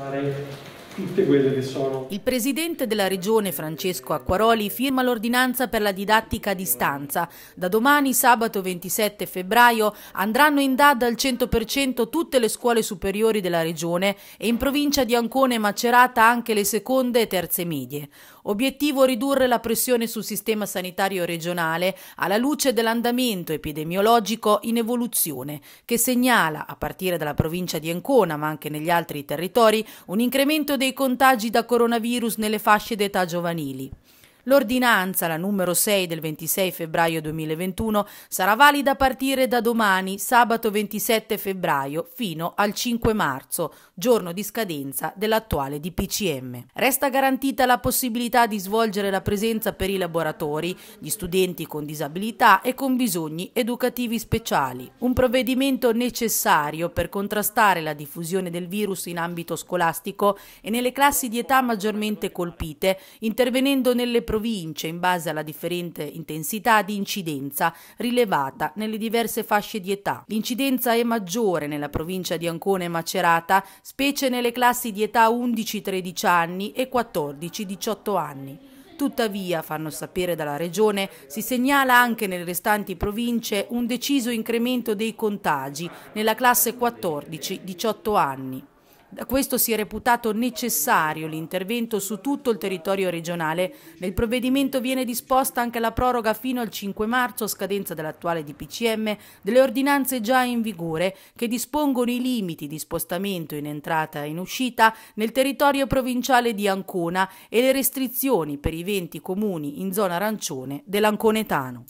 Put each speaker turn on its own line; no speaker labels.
हमारे tutte quelle che sono. Il presidente della regione Francesco Acquaroli firma l'ordinanza per la didattica a distanza. Da domani, sabato 27 febbraio, andranno in DAD al 100% tutte le scuole superiori della regione e in provincia di Ancona e Macerata anche le seconde e terze medie. Obiettivo ridurre la pressione sul sistema sanitario regionale alla luce dell'andamento epidemiologico in evoluzione, che segnala, a partire dalla provincia di Ancona ma anche negli altri territori, un incremento dei dei contagi da coronavirus nelle fasce d'età giovanili. L'ordinanza, la numero 6 del 26 febbraio 2021, sarà valida a partire da domani, sabato 27 febbraio, fino al 5 marzo, giorno di scadenza dell'attuale DPCM. Resta garantita la possibilità di svolgere la presenza per i laboratori, gli studenti con disabilità e con bisogni educativi speciali. Un provvedimento necessario per contrastare la diffusione del virus in ambito scolastico e nelle classi di età maggiormente colpite, intervenendo nelle province in base alla differente intensità di incidenza rilevata nelle diverse fasce di età. L'incidenza è maggiore nella provincia di Ancona e Macerata, specie nelle classi di età 11-13 anni e 14-18 anni. Tuttavia, fanno sapere dalla Regione, si segnala anche nelle restanti province un deciso incremento dei contagi nella classe 14-18 anni. Da questo si è reputato necessario l'intervento su tutto il territorio regionale. Nel provvedimento viene disposta anche la proroga fino al 5 marzo, scadenza dell'attuale DPCM, delle ordinanze già in vigore che dispongono i limiti di spostamento in entrata e in uscita nel territorio provinciale di Ancona e le restrizioni per i venti comuni in zona arancione dell'Anconetano.